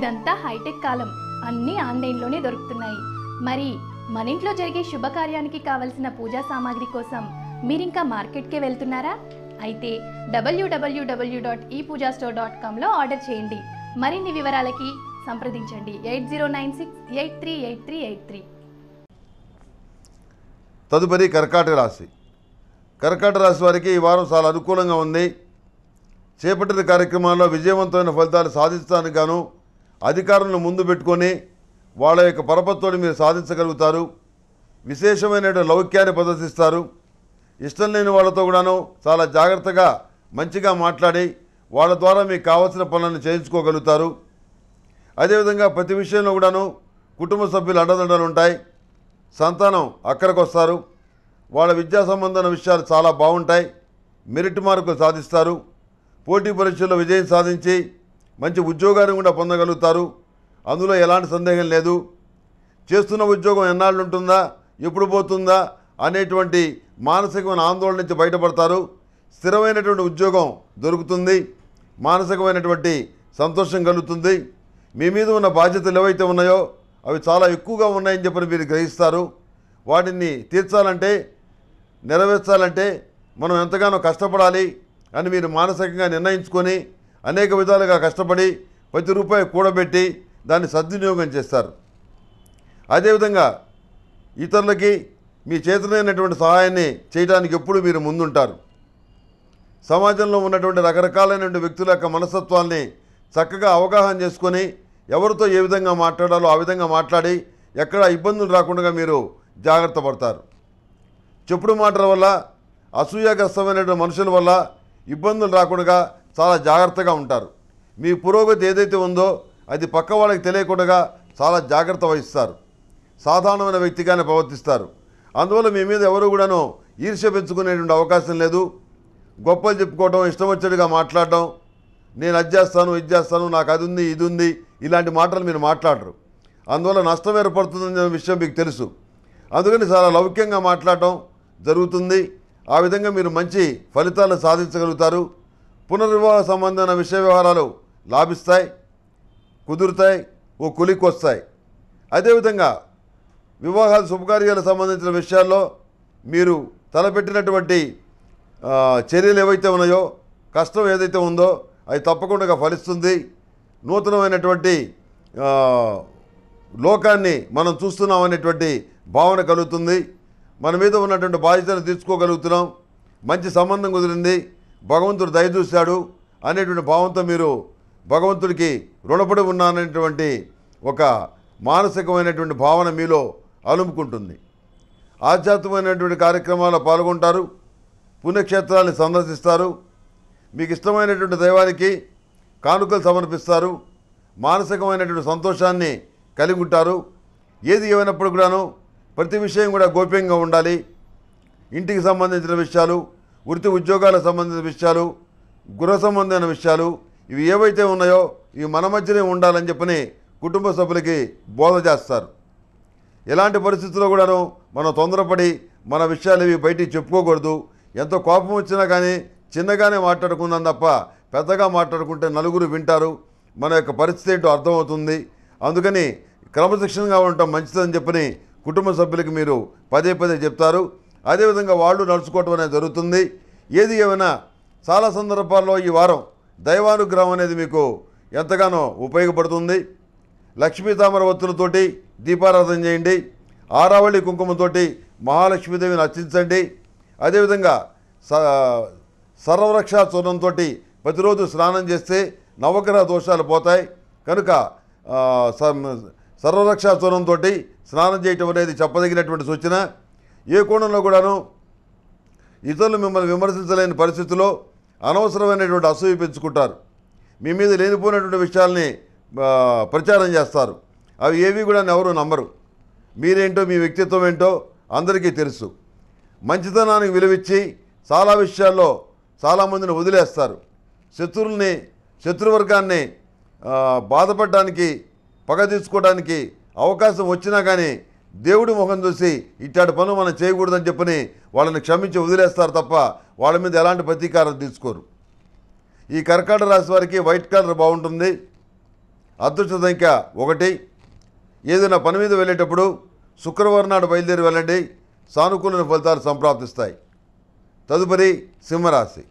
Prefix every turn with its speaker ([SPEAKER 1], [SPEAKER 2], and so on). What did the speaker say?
[SPEAKER 1] ఇదంతా హైటెక్ కాలం అన్నీ ఆన్లైన్లోనే దొరుకుతున్నాయి మరి మన ఇంట్లో జరిగే శుభకార్యానికి కావలసిన పూజా సామాగ్రి కోసం మీరింకా మార్కెట్కే వెళ్తున్నారా అయితే W W W dot e Pooja store dot కామ్లో ఆర్డర్ చేయండి మరిన్ని వివరాలకి సంప్రదించండి eight zero nine six eight three eight three eight three తదుపరి కర్కాటక రాశి కర్కాటక రాశి వారికి ఈ వారం చాలా అనుకూలంగా ఉంది చేపట్టిన కార్యక్రమాల్లో విజయవంతమైన ఫలితాలు సాధించడానికి గాను అధికారులను ముందు పెట్టుకొని వాళ్ళ యొక్క పరపత్వాన్ని మీరు సాధించగలుగుతారు విశేషమైన లౌక్యాన్ని ప్రదర్శిస్తారు ఇష్టం లేని వాళ్ళతో కూడాను చాలా జాగ్రత్తగా మంచిగా మాట్లాడి వాళ్ళ ద్వారా మీకు కావాల్సిన పనులను చేయించుకోగలుగుతారు అదేవిధంగా ప్రతి విషయంలో కూడాను కుటుంబ సభ్యులు అండదండలు ఉంటాయి సంతానం అక్కడికి వస్తారు వాళ్ళ విద్యా సంబంధమైన విషయాలు చాలా బాగుంటాయి మెరిట్ మార్కులు సాధిస్తారు పోటీ పరీక్షల్లో విజయం సాధించి మంచి ఉద్యోగాన్ని కూడా పొందగలుగుతారు అందులో ఎలాంటి సందేహం లేదు చేస్తున్న ఉద్యోగం ఎన్నాళ్ళు ఉంటుందా ఎప్పుడు పోతుందా అనేటువంటి మానసికమైన ఆందోళన నుంచి బయటపడతారు స్థిరమైనటువంటి ఉద్యోగం దొరుకుతుంది మానసికమైనటువంటి సంతోషం కలుగుతుంది మీ మీద ఉన్న బాధ్యతలు ఏవైతే ఉన్నాయో అవి చాలా ఎక్కువగా ఉన్నాయని చెప్పని మీరు గ్రహిస్తారు వాటిని తీర్చాలంటే నెరవేర్చాలంటే మనం ఎంతగానో కష్టపడాలి అని మీరు మానసికంగా నిర్ణయించుకొని అనేక విధాలుగా కష్టపడి ప్రతి రూపాయి కూడబెట్టి దాన్ని సద్వినియోగం చేస్తారు అదేవిధంగా ఇతరులకి మీ చేతనైనటువంటి సహాయాన్ని చేయడానికి ఎప్పుడు మీరు ముందుంటారు సమాజంలో ఉన్నటువంటి రకరకాలైనటువంటి వ్యక్తుల యొక్క మనస్తత్వాల్ని చక్కగా అవగాహన చేసుకొని ఎవరితో ఏ విధంగా మాట్లాడాలో ఆ విధంగా మాట్లాడి ఎక్కడ ఇబ్బందులు రాకుండా మీరు జాగ్రత్త పడతారు చెప్పుడు మాటల వల్ల అసూయాగ్రస్తమైనటువంటి మనుషుల వల్ల ఇబ్బందులు రాకుండా చాలా జాగ్రత్తగా ఉంటారు మీ పురోగతి ఏదైతే ఉందో అది పక్క వాళ్ళకి తెలియకుండా చాలా జాగ్రత్త వహిస్తారు సాధారణమైన వ్యక్తిగానే ప్రవర్తిస్తారు అందువల్ల మీ మీద ఎవరు కూడాను ఈర్ష్య పెంచుకునేటువంటి అవకాశం లేదు గొప్పలు చెప్పుకోవటం ఇష్టం వచ్చేట్టుగా మాట్లాడడం నేను అది చేస్తాను ఇది చేస్తాను నాకు అది ఉంది ఇది ఉంది ఇలాంటి మాటలు మీరు మాట్లాడరు అందువల్ల నష్టం ఏర్పడుతుందనే విషయం మీకు తెలుసు అందుకని చాలా లౌక్యంగా మాట్లాడటం జరుగుతుంది ఆ విధంగా మీరు మంచి ఫలితాలు సాధించగలుగుతారు పునర్వివాహ సంబంధమైన విషయ వ్యవహారాలు లాభిస్తాయి కుదురుతాయి ఓ కులికి వస్తాయి అదేవిధంగా వివాహాలు శుభకార్యాలకు సంబంధించిన విషయాల్లో మీరు తలపెట్టినటువంటి చర్యలు ఏవైతే ఉన్నాయో కష్టం ఏదైతే ఉందో అది తప్పకుండా ఫలిస్తుంది నూతనమైనటువంటి లోకాన్ని మనం చూస్తున్నాం అనేటువంటి భావన కలుగుతుంది మన మీద ఉన్నటువంటి బాధ్యతను తీర్చుకోగలుగుతున్నాం మంచి సంబంధం కుదిరింది భగవంతుడు దయచూశాడు అనేటువంటి భావంతో మీరు భగవంతుడికి రుణపడి ఉన్నాననేటువంటి ఒక మానసికమైనటువంటి భావన మీలో అలుముకుంటుంది ఆధ్యాత్మికమైనటువంటి కార్యక్రమాల్లో పాల్గొంటారు పుణ్యక్షేత్రాన్ని సందర్శిస్తారు మీకు ఇష్టమైనటువంటి దైవానికి కానుకలు సమర్పిస్తారు మానసికమైనటువంటి సంతోషాన్ని కలిగి ఉంటారు ఏది ఏమైనప్పుడు కూడాను ప్రతి విషయం కూడా గోప్యంగా ఉండాలి ఇంటికి సంబంధించిన విషయాలు వృత్తి ఉద్యోగాల సంబంధించిన విషయాలు గృహ సంబంధమైన విషయాలు ఇవి ఏవైతే ఉన్నాయో ఇవి మన మధ్యనే ఉండాలని చెప్పని కుటుంబ సభ్యులకి బోధ చేస్తారు ఎలాంటి పరిస్థితుల్లో కూడాను మనం తొందరపడి మన విషయాలు ఇవి బయటికి చెప్పుకోకూడదు ఎంతో కోపం వచ్చినా కానీ చిన్నగానే మాట్లాడుకుందాం తప్ప పెద్దగా మాట్లాడుకుంటే నలుగురు వింటారు మన యొక్క పరిస్థితి ఏంటో అర్థమవుతుంది అందుకని క్రమశిక్షణగా ఉండటం మంచిదని చెప్పని కుటుంబ సభ్యులకి మీరు పదే పదే చెప్తారు అదేవిధంగా వాళ్ళు నడుచుకోవటం అనేది జరుగుతుంది ఏది ఏమైనా చాలా సందర్భాల్లో ఈ వారం దైవానుగ్రహం అనేది మీకు ఎంతగానో ఉపయోగపడుతుంది లక్ష్మీ తామర ఒత్తులతోటి దీపారాధన చేయండి ఆరావళి కుంకుమతోటి మహాలక్ష్మీదేవిని అర్చించండి అదేవిధంగా స సర్వరక్షా చూర్ణంతో ప్రతిరోజు స్నానం చేస్తే నవగ్రహ దోషాలు పోతాయి కనుక సర్వరక్ష చూర్ణంతో స్నానం చేయటం అనేది చెప్పదగినటువంటి సూచన ఏ కోణంలో కూడాను ఇతరులు మిమ్మల్ని విమర్శించలేని పరిస్థితిలో అనవసరమైనటువంటి అసూయ పెంచుకుంటారు మీ మీద లేనిపోయినటువంటి విషయాల్ని ప్రచారం చేస్తారు అవి ఏవి కూడా ఎవరు నమ్మరు మీరేంటో మీ వ్యక్తిత్వం ఏంటో అందరికీ తెలుసు మంచితనానికి విలువిచ్చి చాలా విషయాల్లో చాలామందిని వదిలేస్తారు శత్రువుల్ని శత్రువర్గాన్ని బాధపడడానికి పగ తీసుకోవడానికి అవకాశం వచ్చినా కానీ దేవుడి ముఖం చూసి ఇట్లాంటి పనులు మనం చేయకూడదని చెప్పని వాళ్ళని క్షమించి వదిలేస్తారు తప్ప వాళ్ళ మీద ఎలాంటి ప్రతీకారం తీసుకోరు ఈ కర్కాట రాశి వారికి వైట్ కలర్ బాగుంటుంది అదృష్ట సంఖ్య ఒకటి ఏదైనా పని మీద వెళ్ళేటప్పుడు శుక్రవారం నాడు బయలుదేరి వెళ్ళండి సానుకూల ఫలితాలు సంప్రాప్తిస్తాయి తదుపరి సింహరాశి